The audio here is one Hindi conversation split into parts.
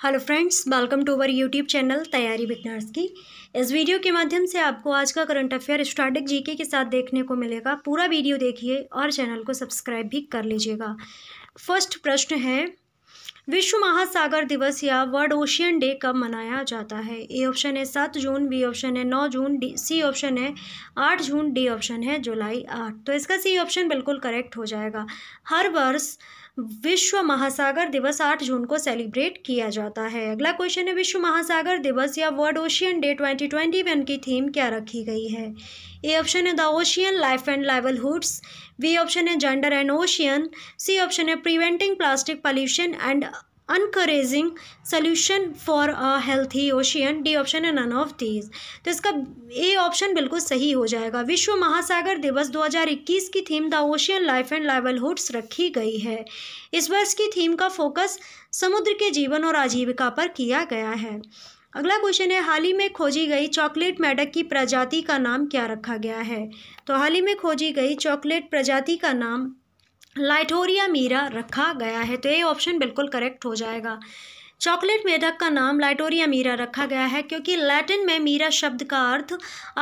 Hello friends welcome to our YouTube channel तैयारी विज्ञान नर्स की इस वीडियो के माध्यम से आपको आज का करंट अफेयर स्टार्टिक जीके के साथ देखने को मिलेगा पूरा वीडियो देखिए और चैनल को सब्सक्राइब भी कर लीजिएगा फर्स्ट प्रश्न है विश्व महासागर दिवस या वर्ल्ड ओशियन डे कब मनाया जाता है ए ऑप्शन है सात जून बी ऑप्शन है नौ जून डी सी ऑप्शन है आठ जून डी ऑप्शन है जुलाई आठ तो इसका सी ऑप्शन बिल्कुल करेक्ट हो जाएगा हर वर्ष विश्व महासागर दिवस आठ जून को सेलिब्रेट किया जाता है अगला क्वेश्चन है विश्व महासागर दिवस या World Ocean Day twenty twenty one की थीम क्या रखी गई है ए ऑप्शन है the ocean life and livelihoods B option है gender and ocean C option है preventing plastic pollution and encouraging solution for a healthy ocean D option है नन ऑफ दीज तो इसका ए ऑप्शन बिल्कुल सही हो जाएगा विश्व महासागर दिवस 2021 की theme the ocean life and livelihoods रखी गई है इस वर्ष की थीम का फोकस समुद्र के जीवन और आजीविका पर किया गया है अगला क्वेश्चन है हाल ही में खोजी गई चॉकलेट मेडक की प्रजाति का नाम क्या रखा गया है तो हाल ही में खोजी गई चॉकलेट प्रजाति का नाम लाइटोरिया मीरा रखा गया है तो ये ऑप्शन बिल्कुल करेक्ट हो जाएगा चॉकलेट मेढक का नाम लाइटोरिया मीरा रखा गया है क्योंकि लैटिन में मीरा शब्द का अर्थ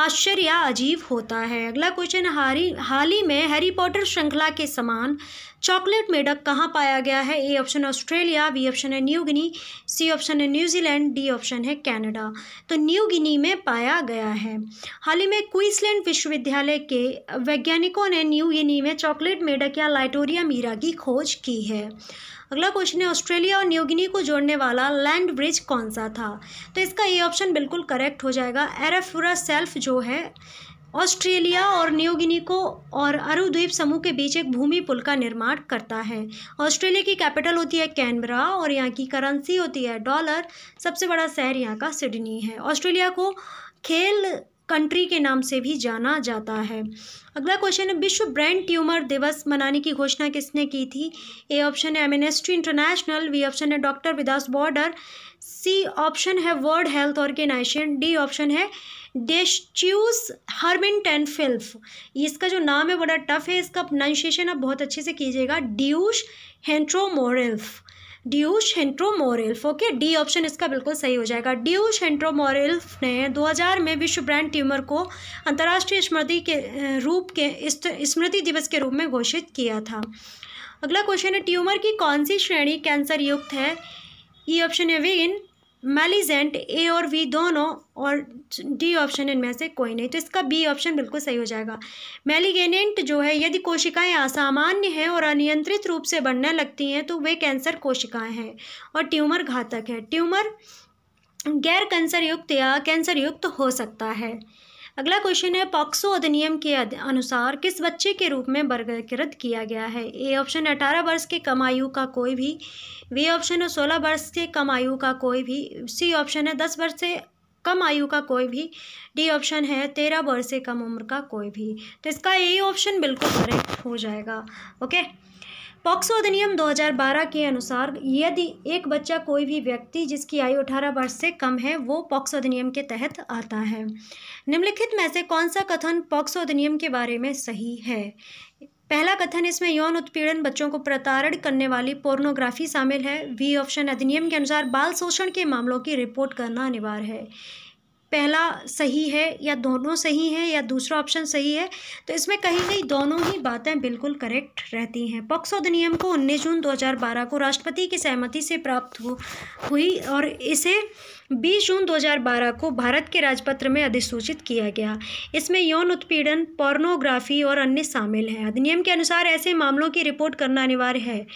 आश्चर्य या अजीब होता है अगला क्वेश्चन हारी हाल ही में हैरी पॉटर श्रृंखला के समान चॉकलेट मेडक कहाँ पाया गया है A option Australia B option है न्यू गिनी सी ऑप्शन है न्यूजीलैंड डी ऑप्शन है कनाडा तो न्यू गिनी में पाया गया है हाल ही में क्वींसलैंड विश्वविद्यालय के वैज्ञानिकों ने न्यू गिनी में चॉकलेट मेडक या लाइटोरिया मीरा की खोज की है अगला क्वेश्चन है ऑस्ट्रेलिया और न्यूगिनी को जोड़ने वाला लैंड ब्रिज कौन सा था तो इसका ये ऑप्शन बिल्कुल करेक्ट हो जाएगा एरेफुरा सेल्फ जो है ऑस्ट्रेलिया और न्यूगिनी को और अरुद्वीप समूह के बीच एक भूमि पुल का निर्माण करता है ऑस्ट्रेलिया की कैपिटल होती है कैनबरा और यहाँ की करेंसी होती है डॉलर सबसे बड़ा शहर यहाँ का सिडनी है ऑस्ट्रेलिया को खेल कंट्री के नाम से भी जाना जाता है अगला क्वेश्चन है विश्व ब्रेन ट्यूमर दिवस मनाने की घोषणा किसने की थी ए ऑप्शन है एमिनेस्ट्री इंटरनेशनल वी ऑप्शन है doctor without border C option है World Health Organisation D option है डेस्ट्यूस हर्मिन फिल्फ इसका जो नाम है बड़ा टफ है इसका प्रोनाउंशिएशन आप बहुत अच्छे से कीजिएगा ड्यूस हेंट्रोमोरेल्फ ड्यूस हेंट्रोमोरेल्फ ओके डी ऑप्शन इसका बिल्कुल सही हो जाएगा ड्यूश हेंट्रोमोरेल्फ ने 2000 में विश्व ब्रांड ट्यूमर को अंतर्राष्ट्रीय स्मृति के रूप के स्मृति दिवस के रूप में घोषित किया था अगला क्वेश्चन है ट्यूमर की कौन सी श्रेणी कैंसर युक्त है ई ऑप्शन है वे इन मेलिजेंट ए और वी दोनों और डी ऑप्शन इनमें से कोई नहीं तो इसका बी ऑप्शन बिल्कुल सही हो जाएगा मेलिगेनेंट जो है यदि कोशिकाएं असामान्य हैं और अनियंत्रित रूप से बढ़ने लगती हैं तो वे कैंसर कोशिकाएं हैं और ट्यूमर घातक है ट्यूमर गैर कैंसर युक्त या कैंसर युक्त हो सकता है अगला क्वेश्चन है पॉक्सो अधिनियम के अनुसार किस बच्चे के रूप में वर्गीकृत किया गया है ए ऑप्शन अठारह वर्ष के कम आयु का कोई भी बी ऑप्शन है सोलह वर्ष से कम आयु का कोई भी सी ऑप्शन है दस वर्ष से कम आयु का कोई भी डी ऑप्शन है तेरह वर्ष से कम उम्र का कोई भी तो इसका ए ऑप्शन बिल्कुल करेक्ट हो जाएगा ओके पॉक्सो अधिनियम 2012 के अनुसार यदि एक बच्चा कोई भी व्यक्ति जिसकी आयु 18 वर्ष से कम है वो पॉक्सो अधिनियम के तहत आता है निम्नलिखित में से कौन सा कथन पॉक्सो अधिनियम के बारे में सही है पहला कथन इसमें यौन उत्पीड़न बच्चों को प्रताड़ित करने वाली पोर्नोग्राफी शामिल है वी ऑप्शन अधिनियम के अनुसार बाल शोषण के मामलों की रिपोर्ट करना अनिवार्य है पहला सही है या दोनों सही है या दूसरा ऑप्शन सही है तो इसमें कहीं कहीं दोनों ही बातें बिल्कुल करेक्ट रहती हैं पॉक्स अधिनियम को उन्नीस जून 2012 को राष्ट्रपति की सहमति से प्राप्त हुई और इसे बीस जून 2012 को भारत के राजपत्र में अधिसूचित किया गया इसमें यौन उत्पीड़न पोर्नोग्राफी और अन्य शामिल हैं अधिनियम के अनुसार ऐसे मामलों की रिपोर्ट करना अनिवार्य है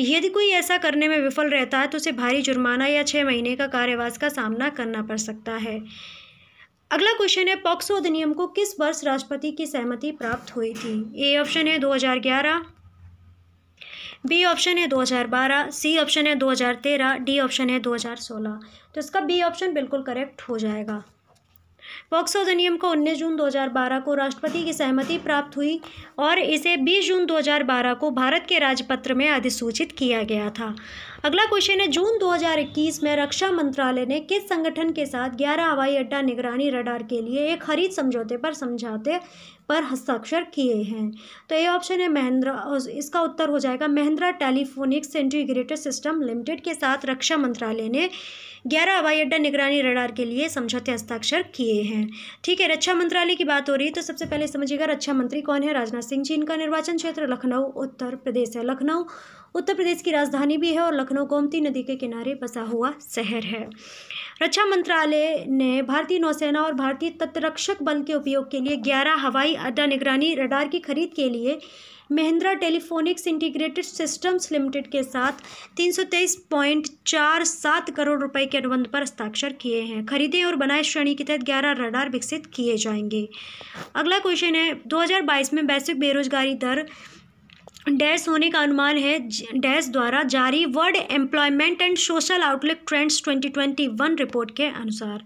यदि कोई ऐसा करने में विफल रहता है तो उसे भारी जुर्माना या छः महीने का कार्यवास का सामना करना पड़ सकता है अगला क्वेश्चन है पॉक्सो अधिनियम को किस वर्ष राष्ट्रपति की सहमति प्राप्त हुई थी ए ऑप्शन है दो बी ऑप्शन है 2012 सी ऑप्शन है 2013 डी ऑप्शन है 2016 तो इसका बी ऑप्शन बिल्कुल करेक्ट हो जाएगा पॉक्सो अधिनियम को 19 जून 2012 को राष्ट्रपति की सहमति प्राप्त हुई और इसे 20 जून 2012 को भारत के राजपत्र में अधिसूचित किया गया था अगला क्वेश्चन है जून 2021 में रक्षा मंत्रालय ने किस संगठन के साथ 11 हवाई अड्डा निगरानी रडार के लिए एक खरीद समझौते पर समझौते पर हस्ताक्षर किए हैं तो ये ऑप्शन है महिंद्रा इसका उत्तर हो जाएगा Mahindra Telephonics Integrated System Limited के साथ रक्षा मंत्रालय ने ग्यारह हवाई अड्डा निगरानी रडार के लिए समझौते हस्ताक्षर किए हैं ठीक है रक्षा मंत्रालय की बात हो रही है तो सबसे पहले समझिएगा रक्षा मंत्री कौन है राजनाथ सिंह जी इनका निर्वाचन क्षेत्र लखनऊ उत्तर प्रदेश है लखनऊ उत्तर प्रदेश की राजधानी भी है और लखनऊ गोमती नदी के किनारे बसा हुआ शहर है रक्षा मंत्रालय ने भारतीय नौसेना और भारतीय तटरक्षक बल के उपयोग के लिए ग्यारह हवाई अड्डा निगरानी रडार की खरीद के लिए Mahindra Telephonics Integrated Systems Limited के साथ तीन सौ तेईस पॉइंट चार सात करोड़ रुपए के अनुबंध पर हस्ताक्षर किए हैं खरीदे और बनाए श्रेणी के तहत ग्यारह रडार विकसित किए जाएंगे अगला क्वेश्चन है 2022 में वैश्विक बेरोजगारी दर डैश होने का अनुमान है डैश द्वारा जारी World Employment and Social Outlook Trends 2021 report के अनुसार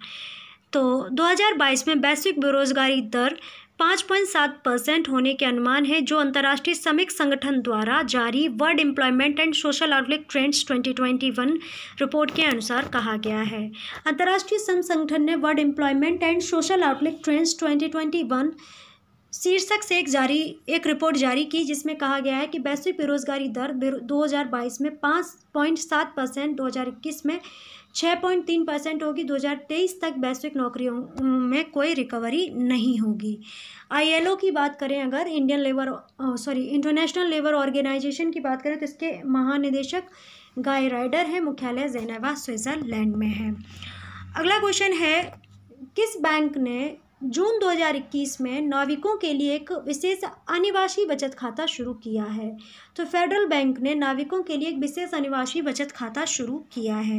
तो 2022 में वैश्विक बेरोजगारी दर 5.7 परसेंट होने के अनुमान है जो अंतर्राष्ट्रीय श्रमिक संगठन द्वारा जारी World Employment and Social Outlook Trends 2021 report के अनुसार कहा गया है अंतर्राष्ट्रीय श्रम संगठन ने World Employment and Social Outlook Trends 2021 शीर्षक से एक जारी एक रिपोर्ट जारी की जिसमें कहा गया है कि वैश्विक बेरोजगारी दर 2022 में 5.7 परसेंट दो में छः पॉइंट तीन परसेंट होगी 2023 तक वैश्विक नौकरियों में कोई रिकवरी नहीं होगी आईएलओ की बात करें अगर Indian Labour sorry International Labour Organisation की बात करें तो इसके महानिदेशक गाय राइडर हैं मुख्यालय जैनवा स्विट्ज़रलैंड में है अगला क्वेश्चन है किस बैंक ने जून 2021 में नाविकों के लिए एक विशेष अनिवासी बचत खाता शुरू किया है तो फेडरल बैंक ने नाविकों के लिए एक विशेष अनिवासी बचत खाता शुरू किया है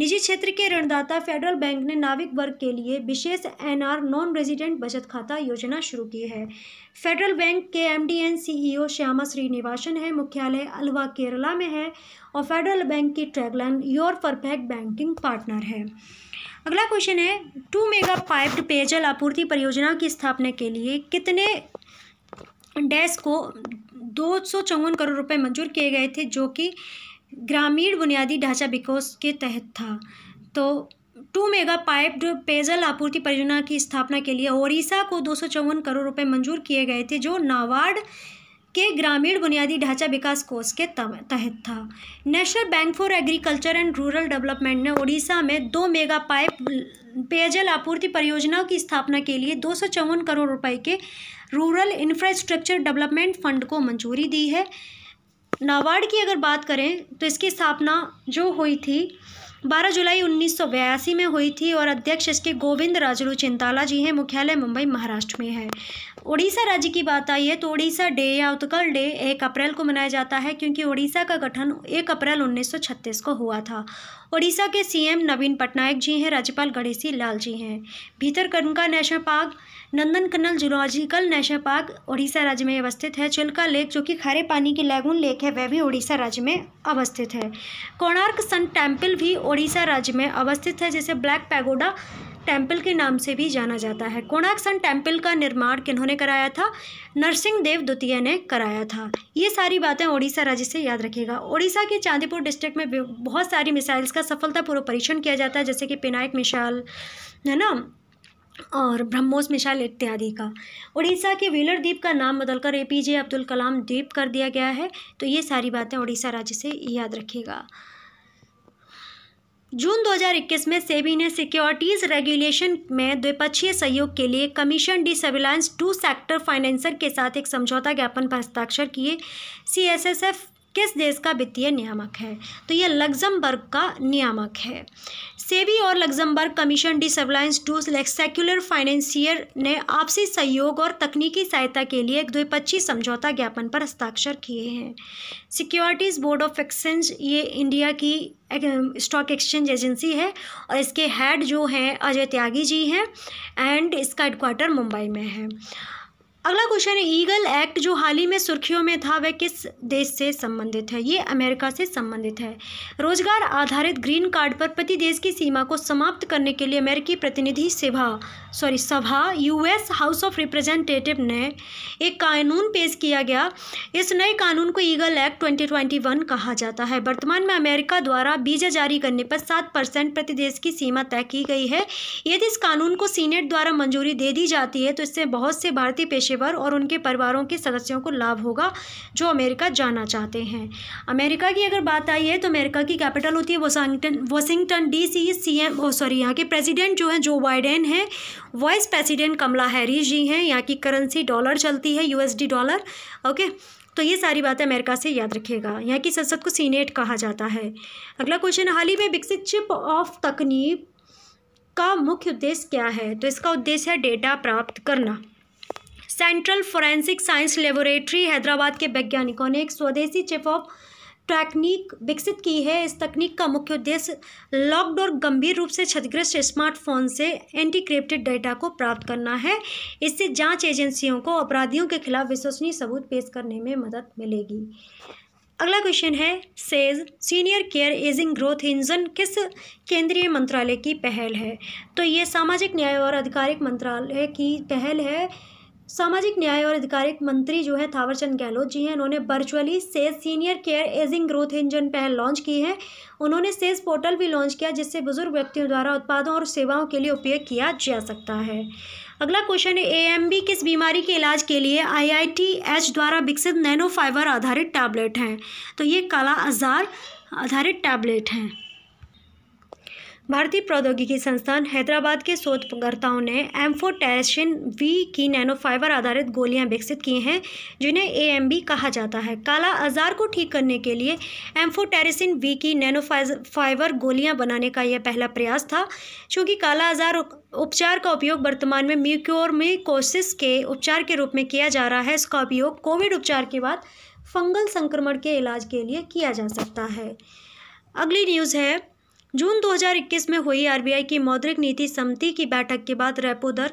निजी क्षेत्र के ऋणदाता फेडरल बैंक ने नाविक वर्ग के लिए विशेष एनआर नॉन रेजिडेंट बचत खाता योजना शुरू की है फेडरल बैंक के MD and CEO Shyama Srinivasan है मुख्यालय अलवा केरला में है और फेडरल बैंक की tagline your perfect banking partner है अगला क्वेश्चन है टू मेगा पाइप्ड पेयजल आपूर्ति परियोजना की स्थापना के लिए कितने डैश को दो करोड़ रुपए मंजूर किए गए थे जो कि ग्रामीण बुनियादी ढांचा विकास के तहत था तो टू मेगा पाइप्ड पेयजल आपूर्ति परियोजना की स्थापना के लिए ओडिशा को दो करोड़ रुपए मंजूर किए गए थे जो नाबार्ड के ग्रामीण बुनियादी ढांचा विकास कोष के तहत था National Bank for Agriculture and Rural Development ने ओडिशा में दो मेगा पाइप पेयजल आपूर्ति परियोजनाओं की स्थापना के लिए दो करोड़ रुपए के रूरल इंफ्रास्ट्रक्चर डेवलपमेंट फंड को मंजूरी दी है नाबार्ड की अगर बात करें तो इसकी स्थापना जो हुई थी 12 जुलाई उन्नीस में हुई थी और अध्यक्ष इसके गोविंद राजलू चिंताला जी हैं मुख्यालय मुंबई महाराष्ट्र में है उड़ीसा राज्य की बात आई है तो उड़ीसा डे या उत्कल डे एक अप्रैल को मनाया जाता है क्योंकि उड़ीसा का गठन एक अप्रैल 1936 को हुआ था उड़ीसा के सीएम नवीन पटनायक जी हैं राज्यपाल गणेशी लाल जी हैं Bhitarkanika National Park Nandan Kanan Zoological National Park Orissa राज्य में अवस्थित है चिल्का लेक जो कि खारे पानी की लैगून लेक है वह भी उड़ीसा राज्य में अवस्थित है कोणार्क सन टेम्पल भी उड़ीसा राज्य में अवस्थित है जैसे ब्लैक पैगोडा टेम्पल के नाम से भी जाना जाता है कोणार्क सन टेम्पल का निर्माण किन्होंने कराया था नरसिंह देव द्वितीय ने कराया था ये सारी बातें ओडिशा राज्य से याद रखिएगा ओडिशा के चांदीपुर डिस्ट्रिक्ट में बहुत सारी मिसाइल्स का सफलतापूर्वक परीक्षण किया जाता है जैसे कि पिनायक मिसाइल है ना और ब्रह्मोस मिसाइल इत्यादि का उड़ीसा के व्हीलर द्वीप का नाम बदलकर ए पी जे अब्दुल कलाम द्वीप कर दिया गया है तो ये सारी बातें उड़ीसा राज्य से याद रखिएगा जून 2021 में सेबी ने सिक्योरिटीज रेगुलेशन में द्विपक्षीय सहयोग के लिए Commission de Surveillance du Secteur Financier के साथ एक समझौता ज्ञापन पर हस्ताक्षर किए सी एस एस एफ किस देश का वित्तीय नियामक है तो ये लग्जमबर्ग का नियामक है सेवी और Luxembourg Commission de Surveillance du Secteur Financier ने आपसी सहयोग और तकनीकी सहायता के लिए एक द्विपक्षीय समझौता ज्ञापन पर हस्ताक्षर किए हैं सिक्योरिटीज़ बोर्ड ऑफ एक्सचेंज ये इंडिया की स्टॉक एक्सचेंज एजेंसी है और इसके हेड जो हैं अजय त्यागी जी हैं एंड इसका हेडक्वार्टर मुंबई में है अगला क्वेश्चन है ईगल एक्ट जो हाल ही में सुर्खियों में था वह किस देश से संबंधित है ये अमेरिका से संबंधित है रोजगार आधारित ग्रीन कार्ड पर प्रति देश की सीमा को समाप्त करने के लिए अमेरिकी प्रतिनिधि सभा सॉरी सभा यूएस हाउस ऑफ रिप्रेजेंटेटिव ने एक कानून पेश किया गया इस नए कानून को ईगल एक्ट ट्वेंटी कहा जाता है वर्तमान में अमेरिका द्वारा वीजा जारी करने पर सात परसेंट प्रति देश की सीमा तय की गई है यदि इस कानून को सीनेट द्वारा मंजूरी दे दी जाती है तो इससे बहुत से भारतीय पेशे पेशेवर और उनके परिवारों के सदस्यों को लाभ होगा जो अमेरिका जाना चाहते हैं अमेरिका की अगर बात आई है तो अमेरिका की कैपिटल होती है Washington Washington DC CM O sorry यहाँ के प्रेसिडेंट जो हैं जो बाइडेन हैं vice president Kamala Harris ji हैं यहाँ की करेंसी डॉलर चलती है यूएसडी डॉलर ओके तो ये सारी बातें अमेरिका से याद रखिएगा यहाँ की संसद को सीनेट कहा जाता है अगला क्वेश्चन हाल ही में विकसित चिप ऑफ तकनीक का मुख्य उद्देश्य क्या है तो इसका उद्देश्य है डेटा प्राप्त करना Central Forensic Science Laboratory Hyderabad के वैज्ञानिकों ने एक स्वदेशी चिप ऑफ तकनीक विकसित की है इस तकनीक का मुख्य उद्देश्य लॉक्ड और गंभीर रूप से क्षतिग्रस्त स्मार्टफोन से एंटीक्रिप्टेड डेटा को प्राप्त करना है इससे जांच एजेंसियों को अपराधियों के खिलाफ विश्वसनीय सबूत पेश करने में मदद मिलेगी अगला क्वेश्चन है SAGE Senior Care Ageing Growth Engine किस केंद्रीय मंत्रालय की पहल है तो ये सामाजिक न्याय और आधिकारिक मंत्रालय की पहल है सामाजिक न्याय और अधिकारिक मंत्री जो है थावरचंद गहलोत जी हैं इन्होंने virtually SAGE Senior Care Ageing Growth Engine पहल लॉन्च की है उन्होंने सेज पोर्टल भी लॉन्च किया जिससे बुजुर्ग व्यक्तियों द्वारा उत्पादों और सेवाओं के लिए उपयोग किया जा सकता है अगला क्वेश्चन है एएमबी किस बीमारी के इलाज के लिए आईआईटीएच द्वारा विकसित नैनो फाइबर आधारित टैबलेट हैं तो ये काला आजार आधारित टैबलेट हैं भारतीय प्रौद्योगिकी संस्थान हैदराबाद के शोधकर्ताओं ने एम्फोटेरेसिन वी की नैनोफाइबर आधारित गोलियां विकसित की हैं जिन्हें ए कहा जाता है काला आजार को ठीक करने के लिए एम्फोटेरेसिन वी की नैनोफाइबर गोलियां बनाने का यह पहला प्रयास था क्योंकि काला आजार उपचार का उपयोग वर्तमान में म्यूक्योर में के उपचार के रूप में किया जा रहा है इसका उपयोग कोविड उपचार के बाद फंगल संक्रमण के इलाज के लिए किया जा सकता है अगली न्यूज़ है जून 2021 में हुई आरबीआई की मौद्रिक नीति समिति की बैठक के बाद रेपो दर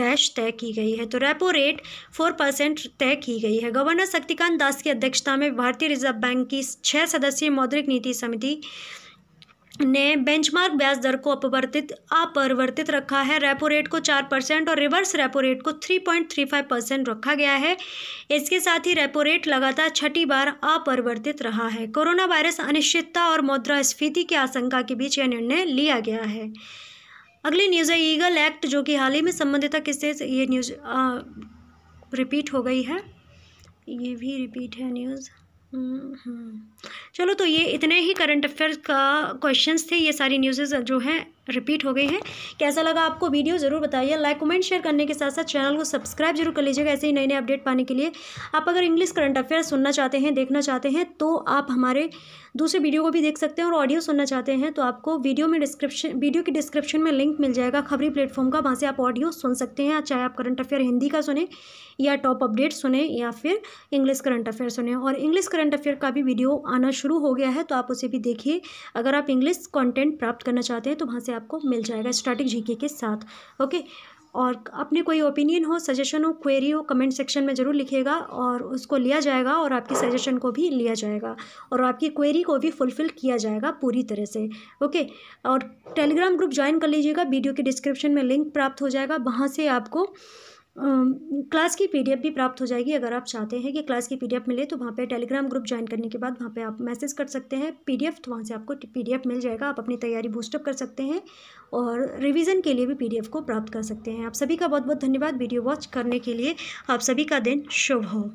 डैश तय की गई है तो रेपो रेट फोर परसेंट तय की गई है गवर्नर शक्तिकांत दास की अध्यक्षता में भारतीय रिजर्व बैंक की छः सदस्यीय मौद्रिक नीति समिति ने बेंचमार्क ब्याज दर को अपवर्तित अपरिवर्तित रखा है रेपो रेट को चार परसेंट और रिवर्स रेपो रेट को three point three five percent रखा गया है इसके साथ ही रेपो रेट लगातार छठी बार अपरिवर्तित रहा है कोरोना वायरस अनिश्चितता और मुद्रास्फीति की आशंका के बीच यह निर्णय लिया गया है अगली न्यूज़ है ईगल एक्ट जो कि हाल ही में संबंधित किससे ये न्यूज़ रिपीट हो गई है ये भी रिपीट है न्यूज़ हम्म, हम्म। चलो तो ये इतने ही करंट अफेयर्स का क्वेश्चंस थे ये सारी न्यूज़ेस जो हैं रिपीट हो गई है कैसा लगा आपको वीडियो ज़रूर बताइए लाइक कमेंट शेयर करने के साथ साथ चैनल को सब्सक्राइब जरूर कर लीजिएगा ऐसे ही नए नए अपडेट पाने के लिए आप अगर इंग्लिश करंट अफेयर सुनना चाहते हैं देखना चाहते हैं तो आप हमारे दूसरे वीडियो को भी देख सकते हैं और ऑडियो सुनना चाहते हैं तो आपको वीडियो में डिस्क्रिप्शन वीडियो की डिस्क्रिप्शन में लिंक मिल जाएगा खबरी प्लेटफॉर्म का वहाँ से आप ऑडियो सुन सकते हैं चाहे आप करंट अफेयर हिंदी का सुने या टॉप अपडेट सुने या फिर इंग्लिश करंट अफेयर सुने और इंग्लिश करंट अफेयर का भी वीडियो आना शुरू हो गया है तो आप उसे भी देखिए अगर आप इंग्लिश कॉन्टेंट प्राप्त करना चाहते हैं तो वहाँ से आपको मिल जाएगा स्टार्टिंग जीके के साथ ओके और अपने कोई ओपिनियन हो सजेशन हो क्वेरी हो कमेंट सेक्शन में ज़रूर लिखेगा और उसको लिया जाएगा और आपकी सजेशन को भी लिया जाएगा और आपकी क्वेरी को भी फुलफ़िल किया जाएगा पूरी तरह से ओके और टेलीग्राम ग्रुप ज्वाइन कर लीजिएगा वीडियो के डिस्क्रिप्शन में लिंक प्राप्त हो जाएगा वहाँ से आपको क्लास की पीडीएफ भी प्राप्त हो जाएगी अगर आप चाहते हैं कि क्लास की पीडीएफ मिले तो वहाँ पे टेलीग्राम ग्रुप ज्वाइन करने के बाद वहाँ पे आप मैसेज कर सकते हैं पीडीएफ तो वहाँ से आपको पीडीएफ मिल जाएगा आप अपनी तैयारी बूस्टअप कर सकते हैं और रिवीजन के लिए भी पीडीएफ को प्राप्त कर सकते हैं आप सभी का बहुत बहुत धन्यवाद वीडियो वॉच करने के लिए आप सभी का दिन शुभ हो